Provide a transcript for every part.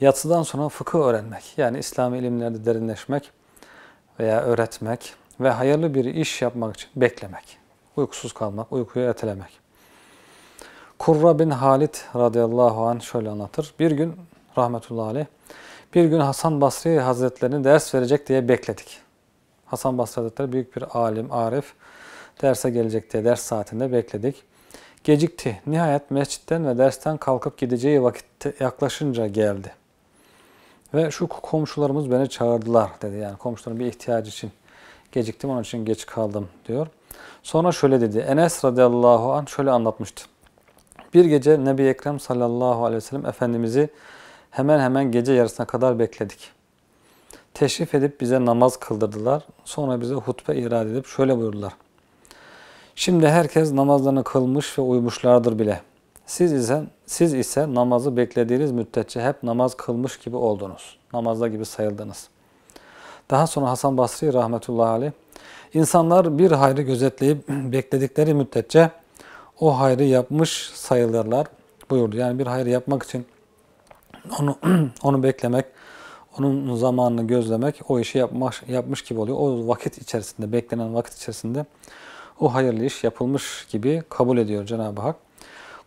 Yatsıdan sonra fıkıh öğrenmek, yani İslami ilimlerde derinleşmek veya öğretmek ve hayırlı bir iş yapmak için beklemek. Uykusuz kalmak, uykuyu ertelemek. Kurra bin Halid radıyallahu anh şöyle anlatır. Bir gün rahmetullahi aleyh, bir gün Hasan Basri Hazretlerini ders verecek diye bekledik. Hasan Basri Hazretleri büyük bir alim, arif derse gelecek diye ders saatinde bekledik. Gecikti. Nihayet mescitten ve dersten kalkıp gideceği vakitte yaklaşınca geldi. Ve şu komşularımız beni çağırdılar dedi. Yani komşuların bir ihtiyacı için geciktim onun için geç kaldım diyor. Sonra şöyle dedi. Enes radıyallahu an şöyle anlatmıştı. Bir gece Nebi Ekrem sallallahu aleyhi ve sellem Efendimiz'i hemen hemen gece yarısına kadar bekledik. Teşrif edip bize namaz kıldırdılar. Sonra bize hutbe irad edip şöyle buyurdular. Şimdi herkes namazlarını kılmış ve uyumuşlardır bile. Siz ise siz ise namazı beklediğiniz müddetçe hep namaz kılmış gibi oldunuz. Namazda gibi sayıldınız. Daha sonra Hasan Basri rahmetullahi aleyh, insanlar bir hayrı gözetleyip bekledikleri müddetçe o hayrı yapmış sayılırlar buyurdu. Yani bir hayrı yapmak için onu onu beklemek, onun zamanını gözlemek, o işi yapmış, yapmış gibi oluyor. O vakit içerisinde, beklenen vakit içerisinde o hayırlı iş yapılmış gibi kabul ediyor Cenab-ı Hak.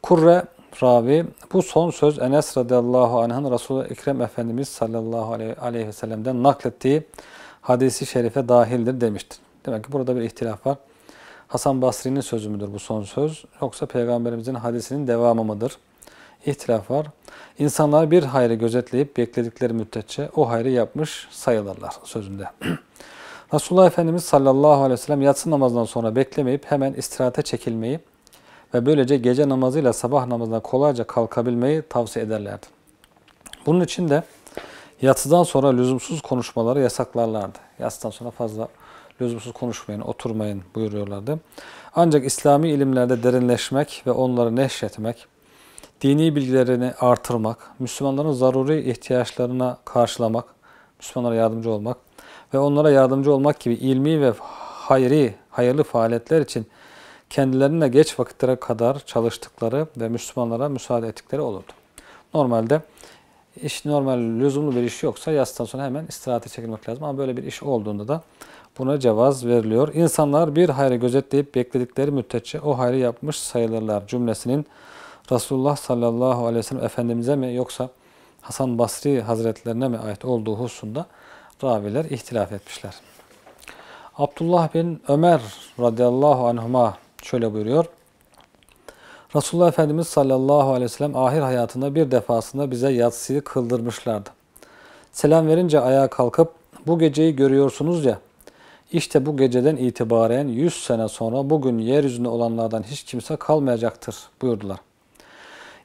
Kurre ravi bu son söz Enes radıyallahu anh'ın Resul-i Ekrem Efendimiz sallallahu aleyhi ve sellem'den naklettiği hadisi şerife dahildir demiştir. Demek ki burada bir ihtilaf var. Hasan Basri'nin sözü müdür bu son söz yoksa Peygamberimizin hadisinin devamı mıdır? İhtilaf var. İnsanlar bir hayrı gözetleyip bekledikleri müddetçe o hayrı yapmış sayılırlar sözünde. Resulullah Efendimiz sallallahu aleyhi ve sellem yatsı namazından sonra beklemeyip hemen istirahate çekilmeyi ve böylece gece namazıyla sabah namazına kolayca kalkabilmeyi tavsiye ederlerdi. Bunun için de yatsıdan sonra lüzumsuz konuşmaları yasaklarlardı. Yatsıdan sonra fazla lüzumsuz konuşmayın, oturmayın buyuruyorlardı. Ancak İslami ilimlerde derinleşmek ve onları neşretmek, dini bilgilerini artırmak, Müslümanların zaruri ihtiyaçlarına karşılamak, Müslümanlara yardımcı olmak ve onlara yardımcı olmak gibi ilmi ve hayri, hayırlı faaliyetler için kendilerine geç vakitlere kadar çalıştıkları ve Müslümanlara müsaade ettikleri olurdu. Normalde iş normal lüzumlu bir iş yoksa yastan sonra hemen istirahate çekilmek lazım ama böyle bir iş olduğunda da buna cevaz veriliyor. İnsanlar bir hayrı gözetleyip bekledikleri müddetçe o hayrı yapmış sayılırlar cümlesinin Resulullah sallallahu aleyhi ve sellem Efendimiz'e mi yoksa Hasan Basri Hazretlerine mi ait olduğu hususunda raviler ihtilaf etmişler. Abdullah bin Ömer radıyallahu anhuma Şöyle buyuruyor. Resulullah Efendimiz sallallahu aleyhi ve sellem ahir hayatında bir defasında bize yatsıyı kıldırmışlardı. Selam verince ayağa kalkıp bu geceyi görüyorsunuz ya işte bu geceden itibaren 100 sene sonra bugün yeryüzünde olanlardan hiç kimse kalmayacaktır buyurdular.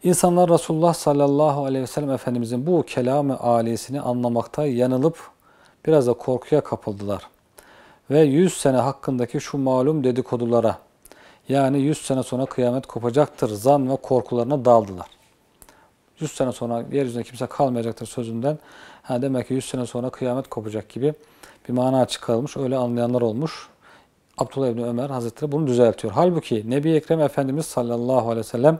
İnsanlar Resulullah sallallahu aleyhi ve sellem Efendimizin bu kelamı ailesini anlamakta yanılıp biraz da korkuya kapıldılar. Ve 100 sene hakkındaki şu malum dedikodulara yani 100 sene sonra kıyamet kopacaktır zan ve korkularına daldılar. 100 sene sonra yeryüzünde kimse kalmayacaktır sözünden. Ha demek ki 100 sene sonra kıyamet kopacak gibi bir mana çıkarılmış. Öyle anlayanlar olmuş. Abdullah İbni Ömer Hazretleri bunu düzeltiyor. Halbuki Nebi Ekrem Efendimiz sallallahu aleyhi ve sellem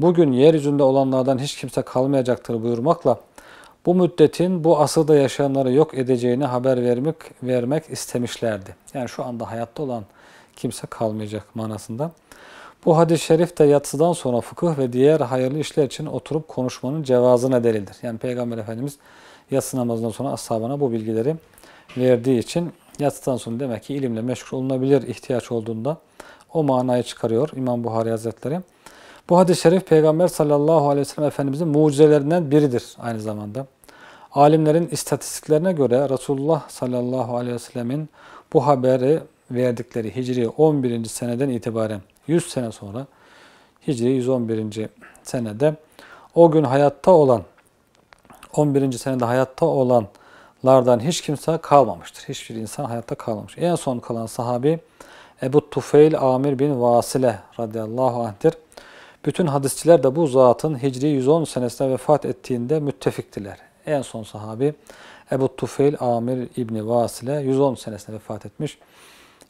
bugün yeryüzünde olanlardan hiç kimse kalmayacaktır buyurmakla bu müddetin bu asırda yaşayanları yok edeceğini haber vermek, vermek istemişlerdi. Yani şu anda hayatta olan kimse kalmayacak manasında. Bu hadis-i şerif de yatsıdan sonra fıkıh ve diğer hayırlı işler için oturup konuşmanın cevazına delildir. Yani Peygamber Efendimiz yatsı namazından sonra ashabına bu bilgileri verdiği için yatsıdan sonra demek ki ilimle meşgul olunabilir ihtiyaç olduğunda o manayı çıkarıyor İmam Buhari Hazretleri. Bu hadis-i şerif Peygamber sallallahu aleyhi ve sellem Efendimizin mucizelerinden biridir aynı zamanda. Alimlerin istatistiklerine göre Resulullah sallallahu aleyhi ve sellemin bu haberi verdikleri Hicri 11. seneden itibaren 100 sene sonra Hicri 111. senede o gün hayatta olan 11. senede hayatta olanlardan hiç kimse kalmamıştır. Hiçbir insan hayatta kalmamış. En son kalan sahabi Ebu Tufeil Amir bin Vasile radıyallahu anh'tir. Bütün hadisçiler de bu zatın Hicri 110 senesinde vefat ettiğinde müttefiktiler. En son sahabi Ebu Tufeil Amir İbni Vasile 110 senesinde vefat etmiş.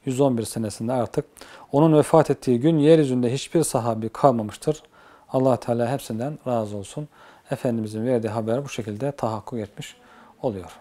111 senesinde artık onun vefat ettiği gün yeryüzünde hiçbir sahabi kalmamıştır. allah Teala hepsinden razı olsun. Efendimizin verdiği haber bu şekilde tahakkuk etmiş oluyor.